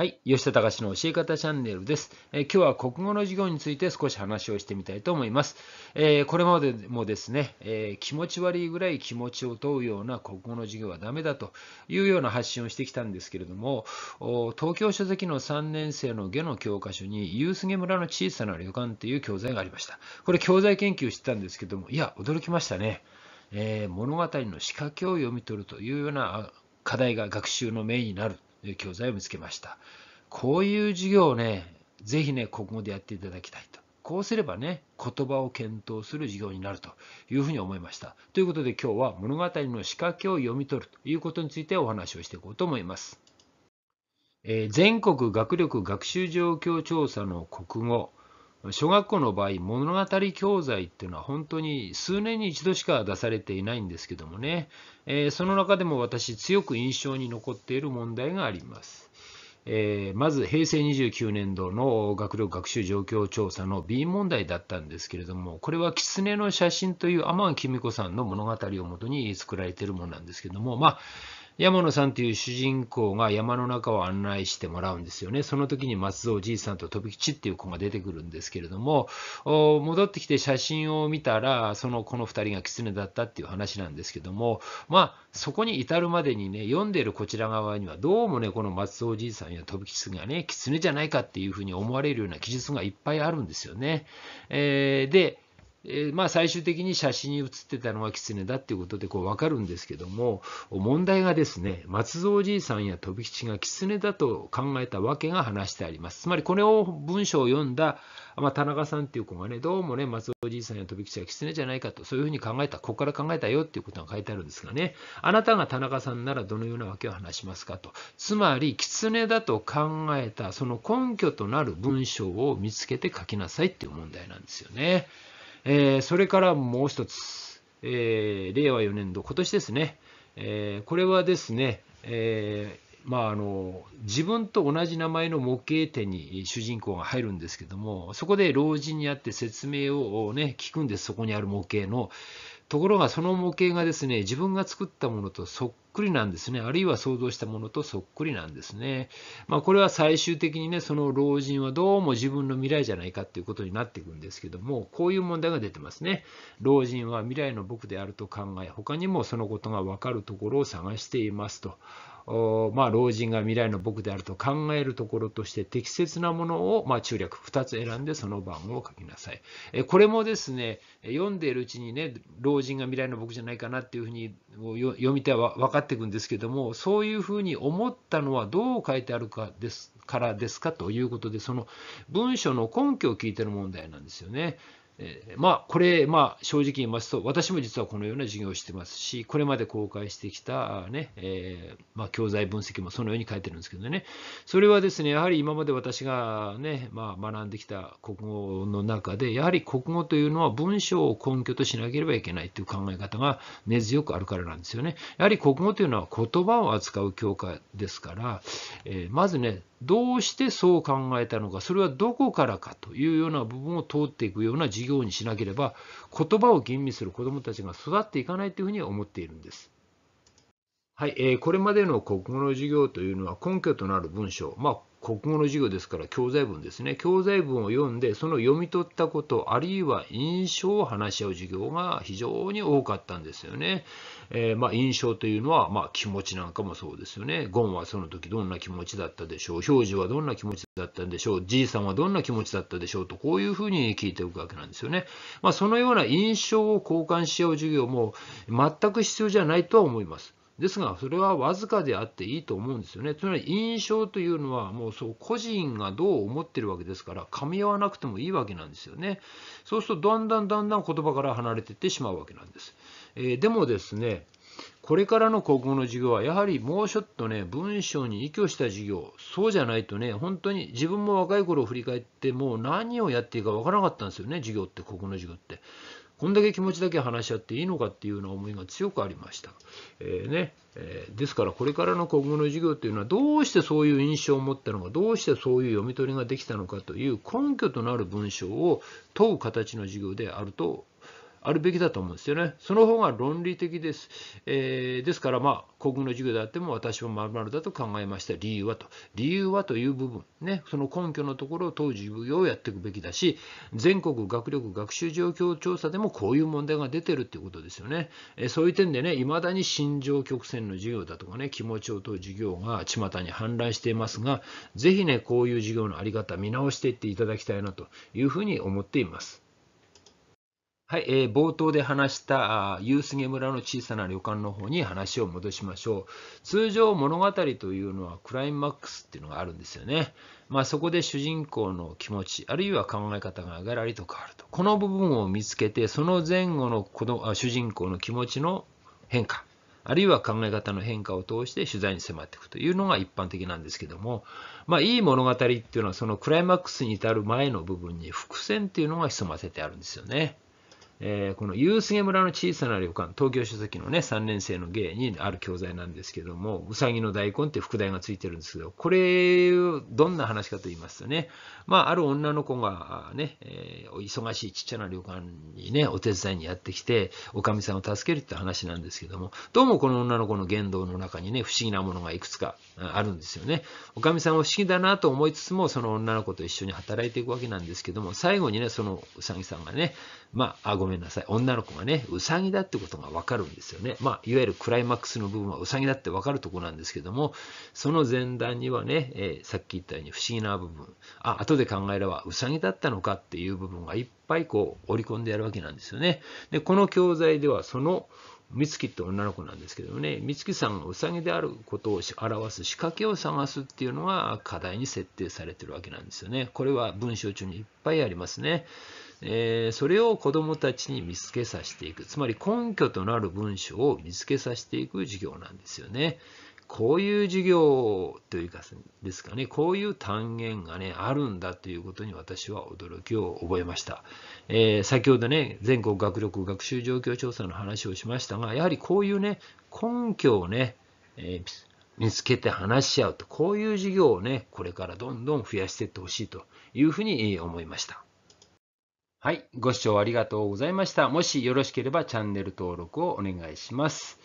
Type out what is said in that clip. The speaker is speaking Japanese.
はい、吉田隆の教え方チャンネルです、えー、今日は国語の授業について少し話をしてみたいと思います。えー、これまでもですね、えー、気持ち悪いぐらい気持ちを問うような国語の授業はダメだというような発信をしてきたんですけれども、東京書籍の3年生の下の教科書に、夕菅村の小さな旅館という教材がありました。これ教材研究してたんですけども、いや、驚きましたね。え物語の仕掛けを読み取るというような課題が学習のメインになる教材を見つけました。こういう授業をね、ぜひね、国語でやっていただきたいと。こうすればね、言葉を検討する授業になるというふうに思いました。ということで今日は物語の仕掛けを読み取るということについてお話をしていこうと思います。えー、全国学力学習状況調査の国語小学校の場合物語教材っていうのは本当に数年に一度しか出されていないんですけどもね、えー、その中でも私強く印象に残っている問題があります。えー、まず平成29年度の学力学習状況調査の B 問題だったんですけれどもこれは「狐の写真」という天海公子さんの物語をもとに作られているものなんですけどもまあ山野さんという主人公が山の中を案内してもらうんですよね。その時に松尾おじいさんと飛び吉っていう子が出てくるんですけれども、戻ってきて写真を見たら、そのこの2人が狐だったっていう話なんですけども、まあ、そこに至るまでにね、読んでるこちら側には、どうもね、この松尾おじいさんや飛び吉がね、狐じゃないかっていうふうに思われるような記述がいっぱいあるんですよね。えー、で、えー、まあ、最終的に写真に写ってたのは狐だっていうことでこう分かるんですけども問題がですね松蔵おじいさんや飛吉が狐だと考えたわけが話してありますつまりこれを文章を読んだ、まあ、田中さんっていう子がねどうもね松蔵おじいさんや飛吉は狐じゃないかとそういうふうに考えたここから考えたよっていうことが書いてあるんですがねあなたが田中さんならどのようなわけを話しますかとつまり狐だと考えたその根拠となる文章を見つけて書きなさいっていう問題なんですよね。えー、それからもう一つ、えー、令和4年度、今年ですね、えー、これはですね、えー、まあ、あの自分と同じ名前の模型店に主人公が入るんですけどもそこで老人に会って説明を、ね、聞くんですそこにある模型のところがその模型がですね、自分が作ったものとそっくりなんですね。あるいは想像したものとそっくりなんですね。まあ、これは最終的にね、その老人はどうも自分の未来じゃないかっていうことになっていくんですけども、こういう問題が出てますね。老人は未来の僕であると考え、他にもそのことがわかるところを探していますと。まあ、老人が未来の僕であると考えるところとして適切なものを、まあ、中略2つ選んでその番号を書きなさい。これもですね読んでいるうちにね老人が未来の僕じゃないかなっていうふうに読み手は分かっていくんですけどもそういうふうに思ったのはどう書いてあるかですからですかということでその文章の根拠を聞いてる問題なんですよね。えー、まあ、これ、まあ、正直言いますと、私も実はこのような授業をしてますし、これまで公開してきたね、えー、まあ、教材分析もそのように書いてるんですけどね、それはですね、やはり今まで私がね、まあ、学んできた国語の中で、やはり国語というのは文章を根拠としなければいけないという考え方が根強くあるからなんですよね。やはり国語というのは言葉を扱う教科ですから、えー、まずね、どうしてそう考えたのか、それはどこからかというような部分を通っていくような授業にしなければ、言葉を吟味する子どもたちが育っていかないというふうに思っているんです。はい、えー、これまでの国語の授業というのは根拠となる文章、まあ、国語の授業ですから教材文ですね教材文を読んでその読み取ったことあるいは印象を話し合う授業が非常に多かったんですよね。えー、まあ、印象というのは、まあ、気持ちなんかもそうですよね。ゴンはその時どんな気持ちだったでしょう表示はどんな気持ちだったんでしょうじいさんはどんな気持ちだったでしょうとこういうふうに聞いておくわけなんですよね。まあ、そのような印象を交換し合う授業も全く必要じゃないとは思います。ですが、それはわずかであっていいと思うんですよね。つまり印象というのは、もうそう個人がどう思ってるわけですから、噛み合わなくてもいいわけなんですよね。そうすると、だんだんだんだん言葉から離れていってしまうわけなんです。えー、でもですね、これからの高校の授業は、やはりもうちょっとね、文章に依拠した授業、そうじゃないとね、本当に自分も若い頃を振り返って、もう何をやっていいか分からなかったんですよね、授業って、国語の授業って。こんだけ気持ちだけ話し合っていいのかっていうような思いが強くありました。えー、ねえー、ですからこれからの国語の授業というのはどうしてそういう印象を持ったのかどうしてそういう読み取りができたのかという根拠となる文章を問う形の授業であるとあるべきだと思うんですよね。その方が論理的です。えー、ですから、まあ、国語の授業であっても、私もまるだと考えました。理由はと。理由はという部分、ね、その根拠のところを当時授業をやっていくべきだし、全国学力学習状況調査でもこういう問題が出てるっていうことですよね。えー、そういう点でね、いまだに心情曲線の授業だとかね、気持ちを問う授業が巷に氾濫していますが、ぜひね、こういう授業のあり方見直していっていただきたいなというふうに思っています。はい、えー、冒頭で話した夕菅村の小さな旅館の方に話を戻しましょう。通常物語というのはクライマックスっていうのがあるんですよね。まあ、そこで主人公の気持ち、あるいは考え方ががらりと変わると。この部分を見つけて、その前後の子あ主人公の気持ちの変化、あるいは考え方の変化を通して取材に迫っていくというのが一般的なんですけども、まあ、いい物語っていうのはそのクライマックスに至る前の部分に伏線っていうのが潜ませてあるんですよね。えー、この夕菅村の小さな旅館、東京書籍のね、3年生の芸にある教材なんですけども、うさぎの大根って副題がついてるんですけど、これ、どんな話かと言いますとね、まあ、ある女の子がね、えー、忙しいちっちゃな旅館にね、お手伝いにやってきて、おかみさんを助けるって話なんですけども、どうもこの女の子の言動の中にね、不思議なものがいくつかあるんですよね。おかみさんは不思議だなと思いつつも、その女の子と一緒に働いていくわけなんですけども、最後にね、そのうさぎさんがね、まあ、あ、ごめんめんなさい。女の子がね、うさぎだってことがわかるんですよね。まあ、いわゆるクライマックスの部分はうさぎだってわかるとこなんですけども、その前段にはね、えー、さっき言ったように不思議な部分、あ、後で考えればうさぎだったのかっていう部分がいっぱいこう織り込んでやるわけなんですよね。で、この教材ではその美月って女の子なんですけどね美月さんがウサギであることを表す仕掛けを探すっていうのは課題に設定されてるわけなんですよねこれは文章中にいっぱいありますね、えー、それを子どもたちに見つけさせていくつまり根拠となる文章を見つけさせていく授業なんですよねこういう授業というかですかね、こういう単元がね、あるんだということに私は驚きを覚えました。えー、先ほどね、全国学力学習状況調査の話をしましたが、やはりこういうね、根拠をね、えー、見つけて話し合うと、こういう授業をね、これからどんどん増やしていってほしいというふうに思いました。はい、ご視聴ありがとうございました。もしよろしければチャンネル登録をお願いします。